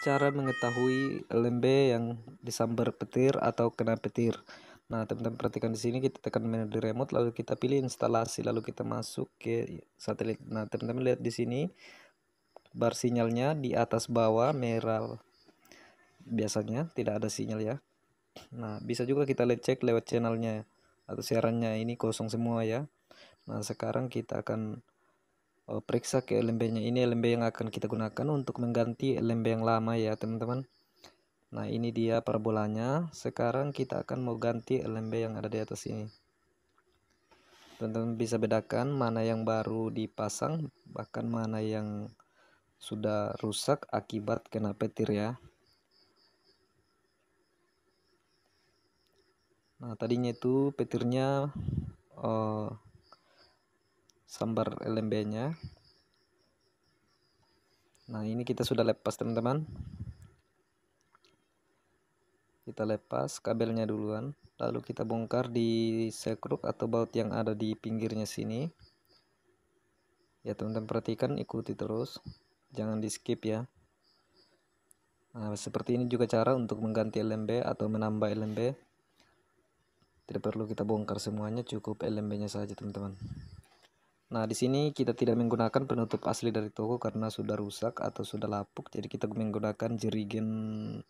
cara mengetahui lembe yang disambar petir atau kena petir. Nah, teman-teman perhatikan di sini kita tekan menu di remote lalu kita pilih instalasi lalu kita masuk ke satelit. Nah, teman-teman lihat di sini bar sinyalnya di atas bawah merah. Biasanya tidak ada sinyal ya. Nah, bisa juga kita lihat cek lewat channelnya atau siarannya ini kosong semua ya. Nah, sekarang kita akan Eh, periksa ke lembenya ini lembe yang akan kita gunakan untuk mengganti lembe yang lama ya teman-teman nah ini dia parabolanya sekarang kita akan mau ganti lembe yang ada di atas ini teman-teman bisa bedakan mana yang baru dipasang bahkan mana yang sudah rusak akibat kena petir ya nah tadinya itu petirnya uh, sambar LMB-nya. Nah, ini kita sudah lepas, teman-teman. Kita lepas kabelnya duluan, lalu kita bongkar di sekrup atau baut yang ada di pinggirnya sini. Ya, teman-teman perhatikan, ikuti terus. Jangan di-skip ya. Nah, seperti ini juga cara untuk mengganti LMB atau menambah LMB. Tidak perlu kita bongkar semuanya, cukup LMB-nya saja, teman-teman. Nah, di sini kita tidak menggunakan penutup asli dari toko karena sudah rusak atau sudah lapuk. Jadi kita menggunakan jerigen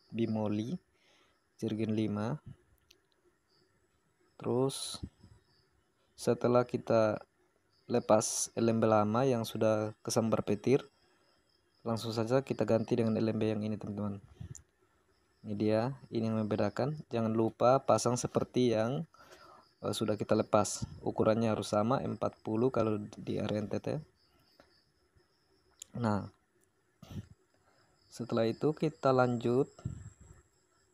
bimoli, jerigen 5. Terus setelah kita lepas LMB lama yang sudah kesambar petir, langsung saja kita ganti dengan LMB yang ini, teman-teman. Ini dia, ini yang membedakan. Jangan lupa pasang seperti yang Eh, sudah kita lepas ukurannya harus sama 40 kalau di area NTT nah setelah itu kita lanjut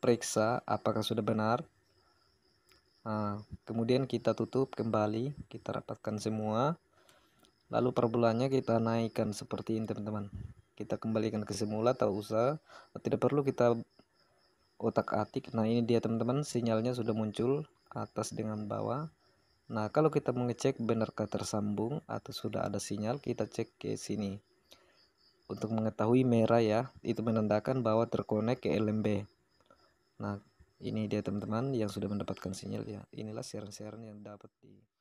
periksa apakah sudah benar nah, kemudian kita tutup kembali kita rapatkan semua lalu perbulannya kita naikkan seperti ini teman-teman kita kembalikan ke semula tak usah tidak perlu kita otak atik nah ini dia teman-teman sinyalnya sudah muncul atas dengan bawah. Nah, kalau kita mengecek benarkah tersambung atau sudah ada sinyal, kita cek ke sini. Untuk mengetahui merah ya, itu menandakan bahwa terkonek ke LMB. Nah, ini dia teman-teman yang sudah mendapatkan sinyal ya. Inilah siaran-siaran yang dapat di